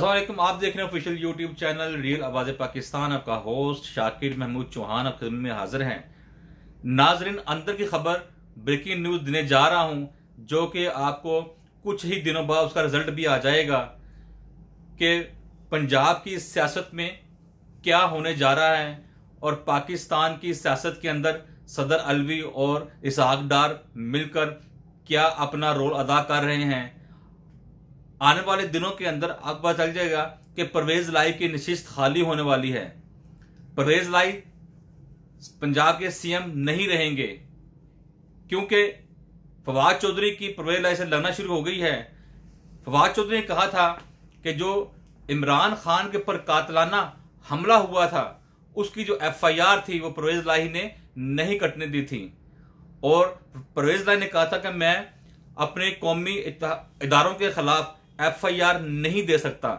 असलम आप देख रहे हैं ऑफिशियल यूट्यूब चैनल रियल आवाज पाकिस्तान आपका होस्ट शाकिर महमूद चौहान खिदमत में हाजिर हैं नाजरीन अंदर की खबर ब्रेकिंग न्यूज देने जा रहा हूं जो कि आपको कुछ ही दिनों बाद उसका रिजल्ट भी आ जाएगा कि पंजाब की सियासत में क्या होने जा रहा है और पाकिस्तान की सियासत के अंदर सदर अलवी और इसहाक डार मिलकर क्या अपना रोल अदा कर रहे हैं आने वाले दिनों के अंदर आपको पता चल जाएगा कि परवेज लाई की नशिस्त खाली होने वाली है परवेज लाई पंजाब के सीएम नहीं रहेंगे क्योंकि फवाद चौधरी की परवेज लाई से लड़ना शुरू हो गई है फवाद चौधरी ने कहा था कि जो इमरान खान के ऊपर कातलाना हमला हुआ था उसकी जो एफआईआर थी वो परवेज लाई ने नहीं कटने दी थी और परवेज लाई ने कहा था कि मैं अपने कौमी इदारों के खिलाफ एफआईआर नहीं दे सकता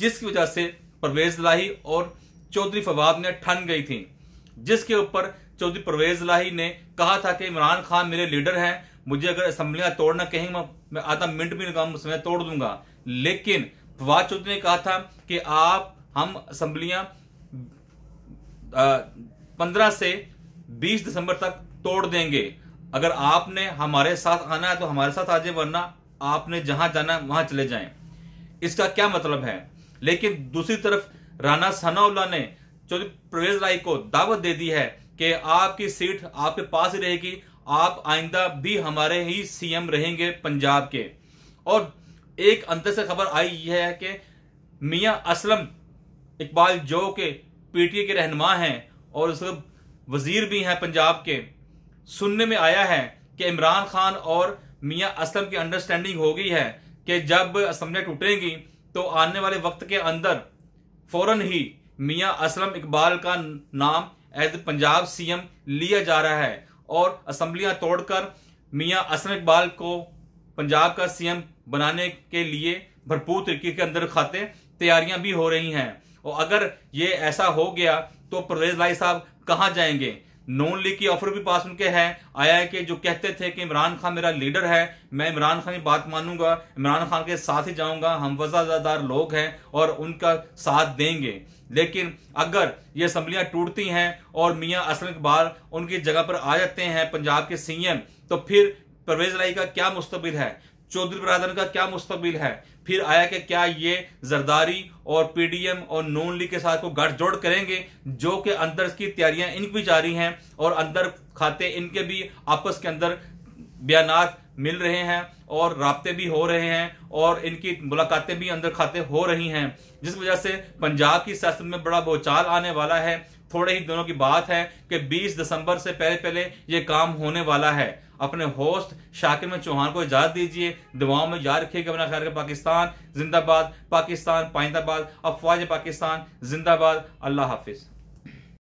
जिसकी वजह से परवेज लाही और चौधरी फवाद ने ठन गई थी जिसके ऊपर चौधरी परवेज लाही ने कहा था कि इमरान खान मेरे लीडर हैं मुझे अगर असम्बलियां तोड़ना कहेंगे मैं आधा मिनट भी लगाऊँ उसमें तोड़ दूंगा लेकिन फवाद चौधरी ने कहा था कि आप हम असम्बलियां पंद्रह से बीस दिसंबर तक तोड़ देंगे अगर आपने हमारे साथ आना है तो हमारे साथ आ जाए वरना आपने जहां जाना वहां चले जाएं इसका क्या मतलब है लेकिन दूसरी तरफ राणा सनाउल्ला ने चौधरी प्रवेश राय को दावत दे दी है कि आपकी सीट आपके पास ही रहेगी आप आइंदा भी हमारे ही सीएम रहेंगे पंजाब के और एक अंतर से खबर आई यह है कि मियां असलम इकबाल जो के पीटीए के रहनमा हैं और उस वजीर भी हैं पंजाब के सुनने में आया है कि इमरान खान और मियाँ असलम की अंडरस्टैंडिंग हो गई है कि जब असम्बलियाँ टूटेंगी तो आने वाले वक्त के अंदर फौरन ही मियाँ असलम इकबाल का नाम एज पंजाब सीएम लिया जा रहा है और असम्बलियाँ तोड़कर मियाँ असलम इकबाल को पंजाब का सीएम बनाने के लिए भरपूर तरीके के अंदर खाते तैयारियां भी हो रही हैं और अगर ये ऐसा हो गया तो परवेज भाई साहब कहाँ जाएंगे नॉन लीग की ऑफर भी पास उनके हैं आया है कि जो कहते थे कि इमरान खान मेरा लीडर है मैं इमरान खान की बात मानूंगा इमरान खान के साथ ही जाऊंगा हम वजादार लोग हैं और उनका साथ देंगे लेकिन अगर ये असम्बलियां टूटती हैं और मियां असलम इकबाल उनकी जगह पर आ जाते हैं पंजाब के सीएम तो फिर परवेज लाई का क्या मुस्तबिल है चौधरी बरादर का क्या मुस्तबिल है फिर आया कि क्या ये जरदारी और पीडीएम और नून लीग के साथ को गठजोड़ करेंगे जो कि अंदर की तैयारियां इनकी भी जारी हैं और अंदर खाते इनके भी आपस के अंदर बयान मिल रहे हैं और रबते भी हो रहे हैं और इनकी मुलाकातें भी अंदर खाते हो रही हैं जिस वजह से पंजाब की सियासत में बड़ा बोचाल आने वाला है थोड़े ही दिनों की बात है कि 20 दिसंबर से पहले पहले ये काम होने वाला है अपने होस्ट शाकिर में चौहान को इजाजत दीजिए दुआओं में याद कि अपना ख्याल पाकिस्तान जिंदाबाद पाकिस्तान पाइंदाबाद अफवाज पाकिस्तान जिंदाबाद अल्लाह हाफिज़